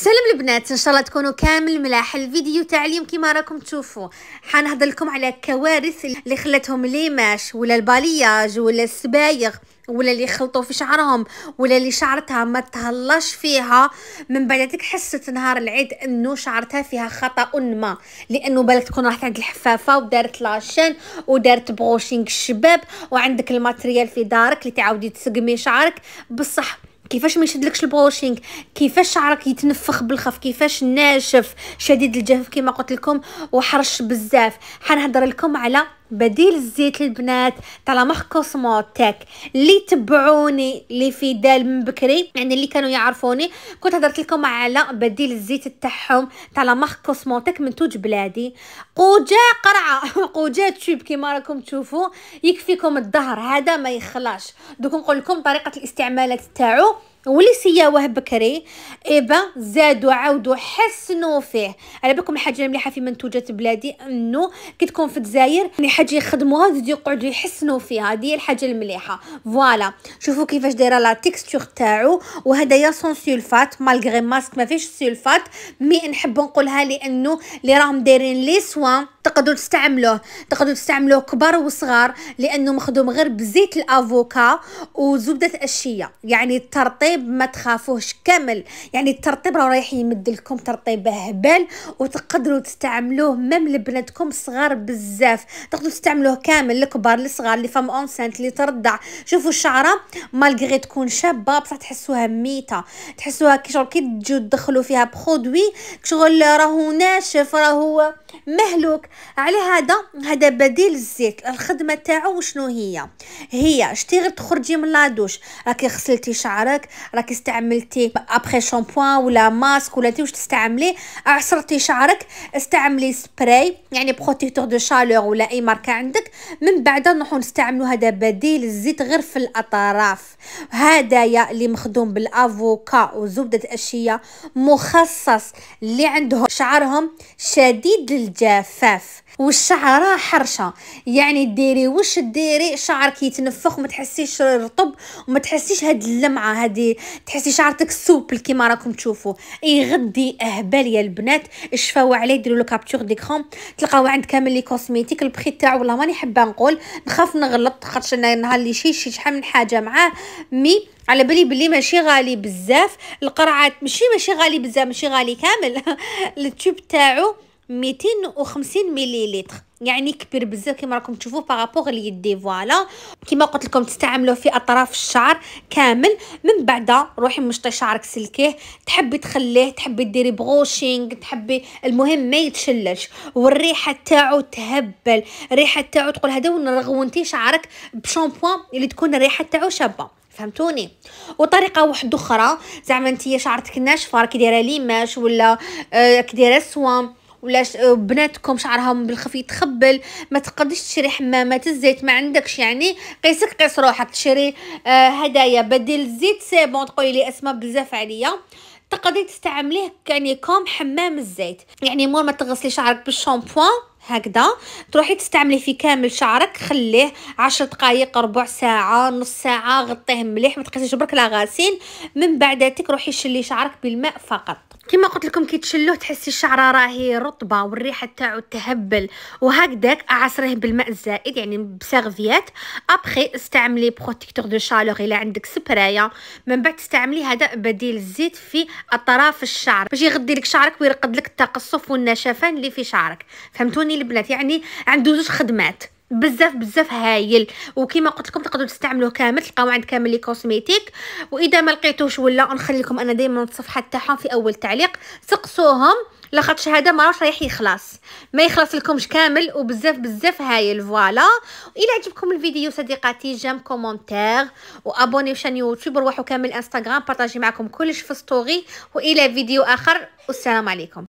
سلام البنات ان شاء الله تكونوا كامل ملاح الفيديو تاع اليوم كيما راكم تشوفوا حنهضر لكم على كوارث اللي خلتهم ليماش ولا البالياج ولا السبايغ ولا اللي خلطوا في شعرهم ولا اللي شعرتها ما تهلاش فيها من بعدك حست نهار العيد انه شعرتها فيها خطا ما لانه بالك تكون راحت عند الحفافه ودارت لاشين ودارت بروشينغ الشباب وعندك الماتريال في دارك اللي تعاودي تسقمي شعرك بصح كيفاش ما يشدلكش البروشينغ كيفاش شعرك يتنفخ بالخف كيفاش ناشف شديد الجفاف كما قلت لكم وحرش بزاف حنهضر لكم على بديل الزيت البنات تاع كوسموتيك اللي تبعوني اللي في دال من بكري يعني اللي كانوا يعرفوني كنت هضرت لكم على بديل الزيت تاعهم تاع لا كوسموتيك منتوج بلادي قوجا قرعه قوجا تشوب كيما راكم تشوفوا يكفيكم الظهر هذا ما يخلاش دوك نقول لكم طريقه الاستعمالات تاعو ولي سياوه بكري ايبا زادوا عاودوا حسنوا فيه على بالكم الحاجه المليحه في منتوجات بلادي انه كي تكون في الجزائر يعني حاجه يخدموها زيد يقعدوا يحسنوا فيها هذه الحاجه المليحه فوالا شوفوا كيفاش دايره لا تيكستور تاعو وهدايا سون سولفات مالغري ماسك ما فيش سولفات مي نحب نقولها لانه اللي راهم دايرين لي سوان تقدروا تستعملوه تقدروا تستعملوه كبار وصغار لانه مخدوم غير بزيت الافوكا وزبده الشيا يعني الترطيب ما تخافوهش كامل يعني الترطيب راه رايح يمد لكم ترطيب هبال وتقدروا تستعملوه مام لبناتكم صغار بزاف تقدروا تستعملوه كامل الكبار الصغار لي فام اونسانت اللي ترضع شوفوا الشعره مالغري تكون شابه بصح تحسوها ميته تحسوها كي شغل كي تجوا تدخلوا فيها برودوي شغل راهو ناشف راهو مهلوك على هذا هذا بديل الزيت الخدمه تاعو شنو هي هي شتي تخرجي من لادوش راكي غسلتي شعرك راكي استعملتي ابري شامبوان ولا ماسك ولا تي واش تستعملي عصرتي شعرك استعملي سبراي يعني بروتيكتور دو شالور ولا اي ماركه عندك من بعد نروحو نستعملو هذا بديل الزيت غير في الاطراف هدايا اللي مخدوم بالافوكا وزبده الاشياء مخصص اللي عندهم شعرهم شديد الجفاف والشعره حرشه يعني ديري واش ديري شعر يتنفخ وما تحسيش رطب وما تحسيش هاد اللمعه هادي تحسي شعرتك سوبل كيما راكم تشوفوا يغدي اهبل يا البنات اشفاو عليه ديروا له كابتور ديكرون تلقاو عند كامل لي كوسميتيك البخي تاعو والله ماني حابه نقول نخاف نغلط خاطرش انا نهار اللي شي شي شحال من حاجه معاه مي على بالي بلي ماشي غالي بزاف القرعات ماشي ماشي غالي بزاف ماشي غالي كامل التوب تاعو 250 مليليتر يعني كبير بزاف كما راكم تشوفوه باغابوغ ليدي فوالا كما قلت لكم تستعملوه في اطراف الشعر كامل من بعد روحي مشطي شعرك سلكيه تحبي تخليه تحبي ديري بغوشينغ تحبي المهم ما يتشلش والريحه تاعو تهبل الريحه تاعو تقول هذا ونرغونتي شعرك بشامبوان اللي تكون الريحه تاعو شابه فهمتوني وطريقه واحده اخرى زعما انت شعرتك ناشفه راكي دايره ليماش ولا آه دايره سوام ولا آه، بناتكم شعرهم بالخف يتخبل ما تقدش تشري حمامات الزيت ما عندكش يعني قيسك قيس روحك تشري آه هدايا بديل الزيت سي بون تقولي لي اسماء بزاف عليا تقدري تستعمليه يعني كوم حمام الزيت يعني مور ما تغسلي شعرك بالشامبوان هكذا تروحي تستعملي في كامل شعرك خليه عشر دقائق ربع ساعه نص ساعه غطيه مليح ما تقيسيش برك لا غاسين من بعد روحي شلي شعرك بالماء فقط كما قلت لكم كي تشلوه تحسي الشعره راهي رطبه والريحه تاعو تهبل وهكذاك اعصريه بالماء الزائد يعني بسيرفيات ابخي استعملي بروتيكتور دو شالوغ الا عندك سبرايه من بعد تستعملي هذا بديل الزيت في اطراف الشعر باش يغدي لك شعرك ويرقد لك التقصف والنشفان اللي في شعرك فهمتوني البنات يعني عنده زوج خدمات بزاف بزاف هايل وكما قلت لكم تقدروا تستعملوه كامل تلقاو عند كامل لي كوزميتيك واذا ما لقيتوش ولا نخليكم انا دائما الصفحه تاعهم في اول تعليق سقسوهم لاخاطش هذا ما راهش رايح يخلص ما يخلص لكمش كامل وبزاف بزاف هايل فوالا الى عجبكم الفيديو صديقاتي جام كومونتير وابوني شان يوتيوب روحوا كامل انستغرام بارطاجي معكم كلش في ستوري والى فيديو اخر والسلام عليكم